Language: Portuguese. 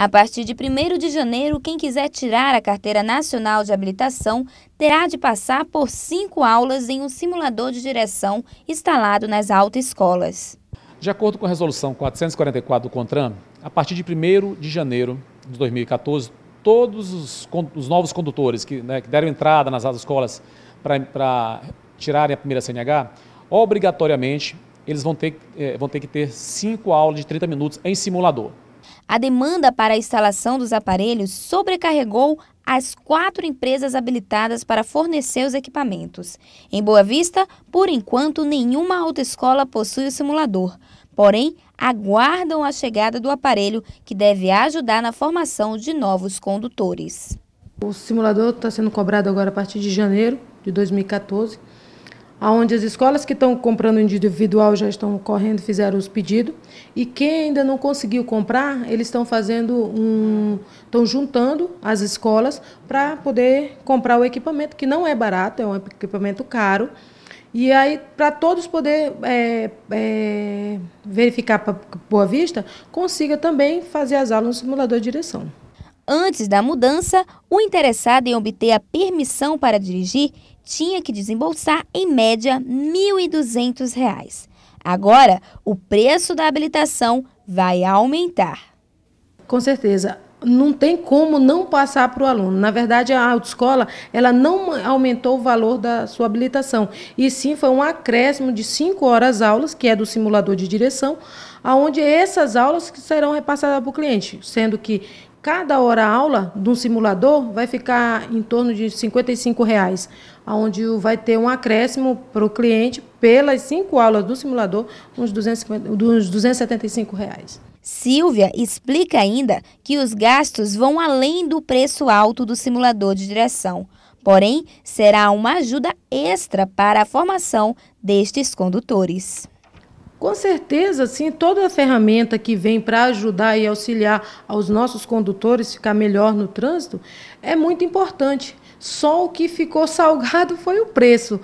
A partir de 1 de janeiro, quem quiser tirar a Carteira Nacional de Habilitação terá de passar por cinco aulas em um simulador de direção instalado nas autoescolas. De acordo com a Resolução 444 do CONTRAN, a partir de 1 de janeiro de 2014, todos os, os novos condutores que, né, que, deram entrada nas autoescolas para tirarem a primeira CNH, obrigatoriamente eles vão ter, eh, vão ter que ter cinco aulas de 30 minutos em simulador. A demanda para a instalação dos aparelhos sobrecarregou as quatro empresas habilitadas para fornecer os equipamentos. Em Boa Vista, por enquanto, nenhuma autoescola possui o simulador, porém, aguardam a chegada do aparelho que deve ajudar na formação de novos condutores. O simulador está sendo cobrado agora a partir de janeiro de 2014 onde as escolas que estão comprando individual já estão correndo, fizeram os pedidos, e quem ainda não conseguiu comprar, eles estão fazendo um. estão juntando as escolas para poder comprar o equipamento, que não é barato, é um equipamento caro. E aí, para todos poder é, é, verificar para Boa Vista, consiga também fazer as aulas no simulador de direção. Antes da mudança, o interessado em obter a permissão para dirigir tinha que desembolsar, em média, R$ 1.200. Agora, o preço da habilitação vai aumentar. Com certeza, não tem como não passar para o aluno. Na verdade, a autoescola ela não aumentou o valor da sua habilitação, e sim foi um acréscimo de 5 horas aulas, que é do simulador de direção, aonde essas aulas serão repassadas para o cliente, sendo que cada hora aula de um simulador vai ficar em torno de R$ 55,00, onde vai ter um acréscimo para o cliente, pelas cinco aulas do simulador, uns R$ 275,00. Silvia explica ainda que os gastos vão além do preço alto do simulador de direção, porém será uma ajuda extra para a formação destes condutores. Com certeza, sim, toda a ferramenta que vem para ajudar e auxiliar aos nossos condutores ficar melhor no trânsito é muito importante. Só o que ficou salgado foi o preço,